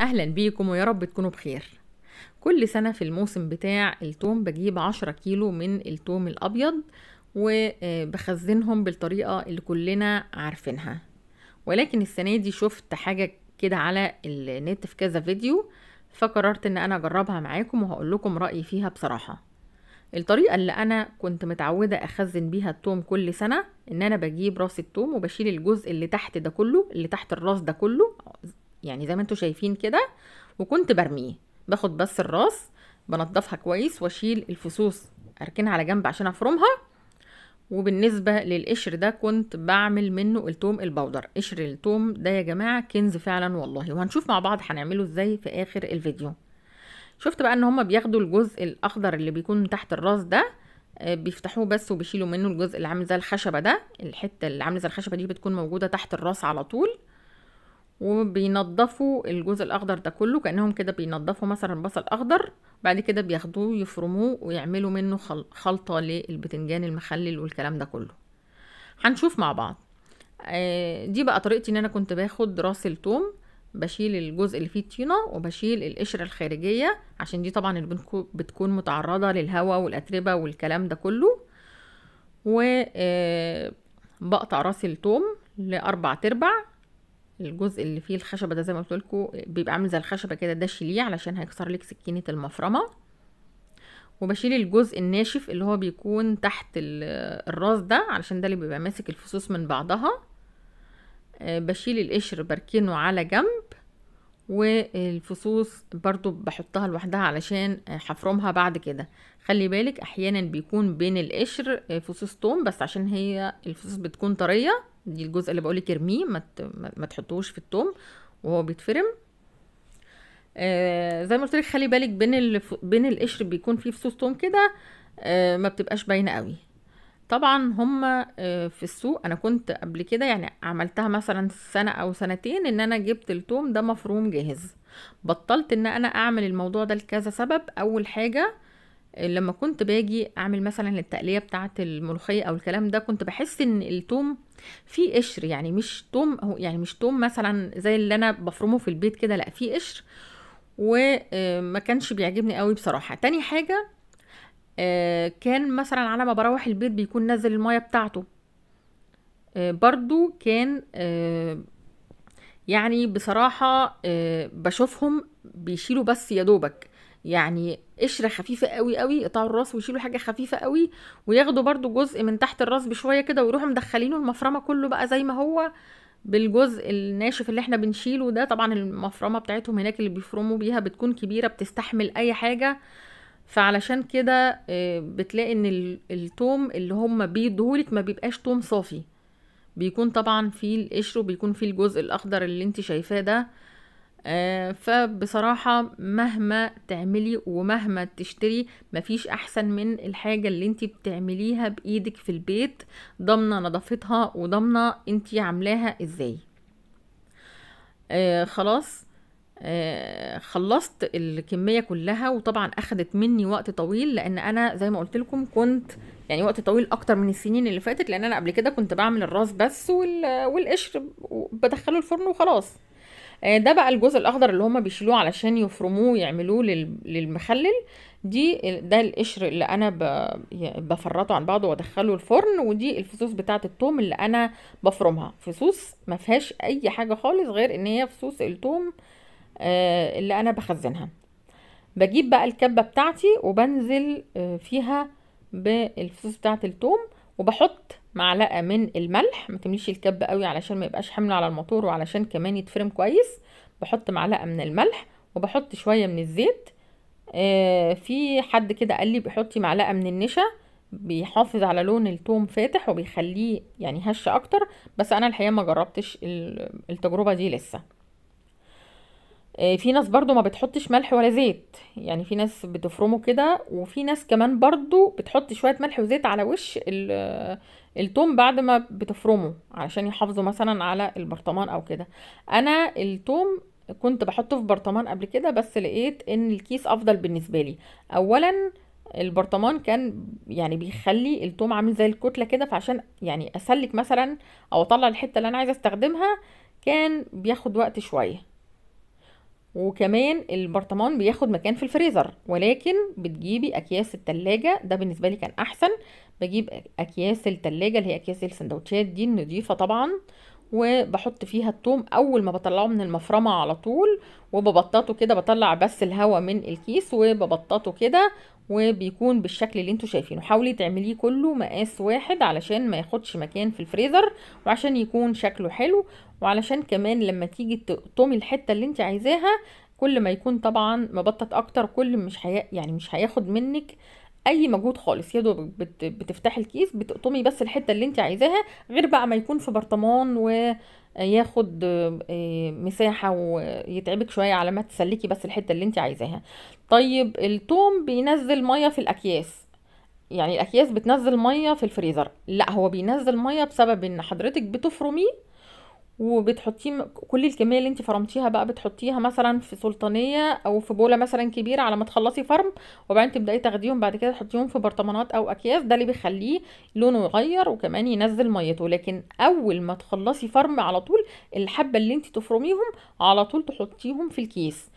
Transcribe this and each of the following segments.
أهلا بيكم ويا رب تكونوا بخير كل سنة في الموسم بتاع التوم بجيب عشرة كيلو من التوم الأبيض وبخزنهم آه، بالطريقة اللي كلنا عارفينها ولكن السنة دي شفت حاجة كده على النت في كذا فيديو فقررت ان انا اجربها معاكم وهقول لكم رأيي فيها بصراحة الطريقة اللي أنا كنت متعودة أخزن بيها التوم كل سنة إن أنا بجيب راس التوم وبشيل الجزء اللي تحت ده كله اللي تحت الراس ده كله يعني زي ما انتوا شايفين كده وكنت برميه باخد بس الراس بنضفها كويس واشيل الفصوص اركنها على جنب عشان افرمها وبالنسبه للقشر ده كنت بعمل منه التوم البودر قشر التوم ده يا جماعه كنز فعلا والله وهنشوف مع بعض هنعمله ازاي في اخر الفيديو شفت بقى ان هما بياخدوا الجزء الاخضر اللي بيكون تحت الراس ده آه، بيفتحوه بس وبيشيلوا منه الجزء اللي عامل زي الخشبه ده الحته اللي عامله زي الخشبه دي بتكون موجوده تحت الراس على طول وبينضفوا الجزء الاخضر ده كله كانهم كده بينضفوا مثلا بصل اخضر بعد كده بياخدوه يفرموه ويعملوا منه خلطه للبتنجان المخلل والكلام ده كله هنشوف مع بعض آه، دي بقى طريقتي ان انا كنت باخد راس التوم بشيل الجزء اللي فيه الطينه وبشيل القشره الخارجيه عشان دي طبعا اللي بتكون متعرضه للهواء والاتربه والكلام ده كله و آه، بقطع راس التوم لاربع تربع الجزء اللي فيه الخشبه ده زي ما قلت لكم بيبقى عامل زي الخشبه كده ده شيليه علشان هيكسر لك سكينه المفرمه وبشيل الجزء الناشف اللي هو بيكون تحت الراس ده علشان ده اللي بيبقى ماسك الفصوص من بعضها آه، بشيل القشر بركنه على جنب والفصوص برضو بحطها لوحدها علشان آه، حفرمها بعد كده خلي بالك احيانا بيكون بين القشر آه، فصوص توم بس عشان هي الفصوص بتكون طريه دي الجزء اللي بقول لك ارميه ما ما تحطوش في التوم وهو بيتفرم آه زي ما قلت لك خلي بالك بين الف... بين القشر بيكون فيه فصوص توم كده آه ما بتبقاش باينه قوي طبعا هم آه في السوق انا كنت قبل كده يعني عملتها مثلا سنه او سنتين ان انا جبت التوم ده مفروم جاهز بطلت ان انا اعمل الموضوع ده لكذا سبب اول حاجه آه لما كنت باجي اعمل مثلا التقليه بتاعه الملوخيه او الكلام ده كنت بحس ان التوم فيه قشر يعني مش توم يعني مش توم مثلا زي اللي انا بفرمه في البيت كده لا فيه قشر وما آه، كانش بيعجبني قوي بصراحه تاني حاجه آه، كان مثلا على ما بروح البيت بيكون نزل الميه بتاعته آه، برضو كان يعني بصراحة بشوفهم بيشيلوا بس يا دوبك يعني قشره خفيفه قوي قوي يقطعوا الراس ويشيلوا حاجه خفيفه قوي وياخدوا برضو جزء من تحت الراس بشويه كده ويروحوا مدخلينه المفرمه كله بقى زي ما هو بالجزء الناشف اللي احنا بنشيله ده طبعا المفرمه بتاعتهم هناك اللي بيفرموا بيها بتكون كبيره بتستحمل اي حاجه فعلشان كده آه، بتلاقي ان التوم اللي هم بيدهولك ما بيبقاش توم صافي بيكون طبعا فيه القشر وبيكون فيه الجزء الاخضر اللي انت شايفاه ده آه، فبصراحة مهما تعملي ومهما تشتري مفيش أحسن من الحاجة اللي انت بتعمليها بإيدك في البيت ضامنة نظافتها وضامنة انت عاملاها ازاي آه، خلاص آه خلصت الكمية كلها وطبعا أخدت مني وقت طويل لأن أنا زي ما قلت لكم كنت يعني وقت طويل أكتر من السنين اللي فاتت لأن أنا قبل كده كنت بعمل الراس بس والقشر بدخله الفرن وخلاص آه، ده بقى الجزء الاخضر اللي هما بيشيلوه علشان يفرموه ويعملوه للمخلل دي ده القشر اللي انا بفرطه عن بعضه وادخله الفرن ودي الفصوص بتاعه التوم اللي انا بفرمها فصوص ما فيهاش اي حاجه خالص غير ان هي فصوص التوم آه، اللي انا بخزنها بجيب بقى الكبه بتاعتي وبنزل آه، فيها بالفصوص بتاعه التوم وبحط معلقه من الملح ما تمليش الكب قوي علشان ما يبقاش حمل على الموتور وعلشان كمان يتفرم كويس بحط معلقه من الملح وبحط شويه من الزيت آه في حد كده قال لي بحطي معلقه من النشا بيحافظ على لون التوم فاتح وبيخليه يعني هش اكتر بس انا الحقيقه ما جربتش التجربه دي لسه آه، في ناس برضو ما بتحطش ملح ولا زيت يعني في ناس بتفرمه كده وفي ناس كمان برضو بتحط شوية ملح وزيت على وش آه، التوم بعد ما بتفرمه علشان يحافظوا مثلا على البرطمان او كده انا التوم كنت بحطه في برطمان قبل كده بس لقيت ان الكيس افضل بالنسبة لي اولا البرطمان كان يعني بيخلي التوم عامل زي الكتله كده فعشان يعني اسلك مثلا او اطلع الحته اللي انا عايزه استخدمها كان بياخد وقت شويه وكمان البرطمان بياخد مكان في الفريزر ولكن بتجيبي اكياس التلاجة ده بالنسبة لي كان احسن بجيب اكياس التلاجة اللي هي اكياس السندوتشات دي النضيفة طبعا وبحط فيها التوم اول ما بطلعه من المفرمه على طول وببططه كده بطلع بس الهواء من الكيس وببططه كده وبيكون بالشكل اللي انتوا شايفينه حاولي تعمليه كله مقاس واحد علشان ما ياخدش مكان في الفريزر وعشان يكون شكله حلو وعلشان كمان لما تيجي تقطمي الحته اللي انت عايزاها كل ما يكون طبعا مبطط اكتر كل مش حي... يعني مش هياخد منك اي مجهود خالص يا دوب بت بتفتحي الكيس بتقطمي بس الحته اللي انت عايزاها غير بقى ما يكون في برطمان وياخد آه، مساحه ويتعبك شويه على ما تسلكي بس الحته اللي انت عايزاها طيب التوم بينزل ميه في الاكياس يعني الاكياس بتنزل ميه في الفريزر لا هو بينزل ميه بسبب ان حضرتك بتفرميه وبتحطيه كل الكميه اللي انت فرمتيها بقى بتحطيها مثلا في سلطانيه او في بوله مثلا كبيره على ما تخلصي فرم وبعدين تبداي تاخديهم بعد كده تحطيهم في برطمانات او اكياس ده اللي بيخليه لونه يغير وكمان ينزل ميته لكن اول ما تخلصي فرم على طول الحبه اللي انت تفرميهم على طول تحطيهم في الكيس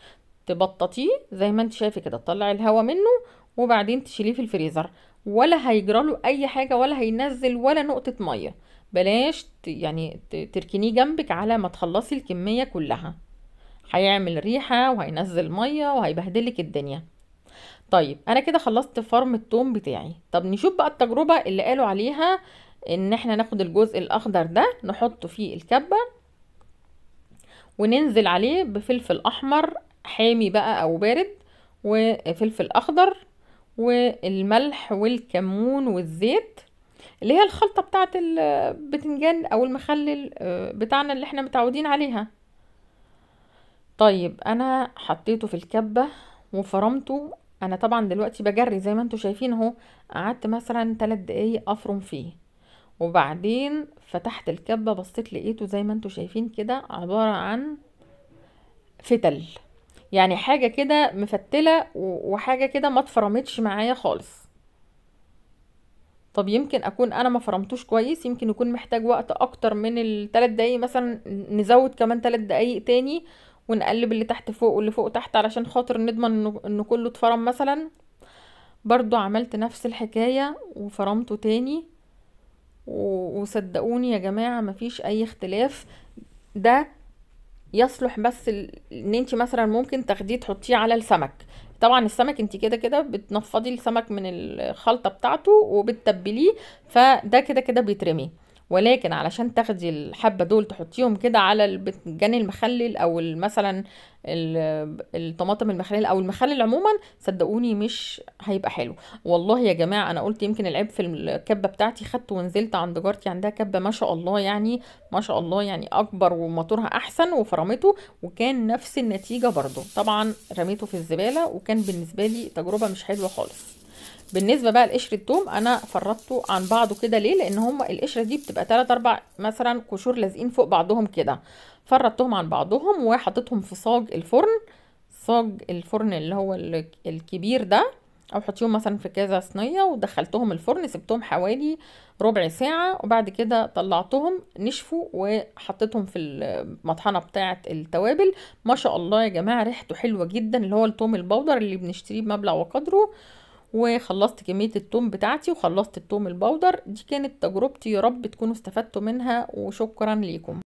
تبططيه زي ما انت شايفه كده تطلعي الهواء منه وبعدين تشيليه في الفريزر ولا هيجرى له اي حاجه ولا هينزل ولا نقطه ميه بلاش يعني تركنيه جنبك على ما تخلصي الكمية كلها هيعمل ريحة وهينزل مية وهيبهدلك الدنيا طيب انا كده خلصت فرم التوم بتاعي طب نشوف بقى التجربة اللي قالوا عليها ان احنا ناخد الجزء الاخضر ده نحطه في الكبة وننزل عليه بفلفل احمر حامي بقى او بارد وفلفل اخضر والملح والكمون والزيت اللي هي الخلطة بتاعة البتنجان او المخلل آه، بتاعنا اللي احنا متعودين عليها طيب انا حطيته في الكبة وفرمته انا طبعا دلوقتي بجري زي ما انتوا شايفين اهو قعدت مثلا 3 دقايق افرم فيه وبعدين فتحت الكبة بصيت لقيته زي ما انتوا شايفين كده عبارة عن فتل يعني حاجة كده مفتلة وحاجة كده ما اتفرمتش معايا خالص طب يمكن اكون انا ما فرمتوش كويس يمكن يكون محتاج وقت اكتر من الثلاث دقايق مثلا نزود كمان ثلاث دقايق تاني ونقلب اللي تحت فوق واللي فوق تحت علشان خاطر نضمن ان كله اتفرم مثلا برضو عملت نفس الحكاية وفرمته تاني وصدقوني يا جماعة مفيش اي اختلاف ده يصلح بس ان انت مثلا ممكن تاخديه تحطيه على السمك طبعا السمك انت كده كده بتنفضي السمك من الخلطه بتاعته وبتتبليه فده كده كده بيترمي ولكن علشان تاخدي الحبة دول تحطيهم كده على البتنجان المخلل او مثلا الطماطم المخلل او المخلل عموما صدقوني مش هيبقى حلو والله يا جماعة انا قلت يمكن العيب في الكبة بتاعتي خدت ونزلت عند جارتي عندها كبة ما شاء الله يعني ما شاء الله يعني اكبر وماتورها احسن وفرمته وكان نفس النتيجة برضو طبعا رميته في الزبالة وكان بالنسبة لي تجربة مش حلوة خالص بالنسبه بقى لقشر التوم انا فرطته عن بعضه كده ليه لان هم القشره دي بتبقى 3 4 مثلا قشور لازقين فوق بعضهم كده فرطتهم عن بعضهم وحطيتهم في صاج الفرن صاج الفرن اللي هو الكبير ده او حطيهم مثلا في كذا صينيه ودخلتهم الفرن سبتهم حوالي ربع ساعه وبعد كده طلعتهم نشفوا وحطيتهم في المطحنه بتاعه التوابل ما شاء الله يا جماعه ريحته حلوه جدا اللي هو التوم البودر اللي بنشتريه بمبلغ وقدره وخلصت كمية التوم بتاعتي وخلصت التوم البودر دي كانت تجربتي يا رب تكونوا استفدتوا منها وشكرا ليكم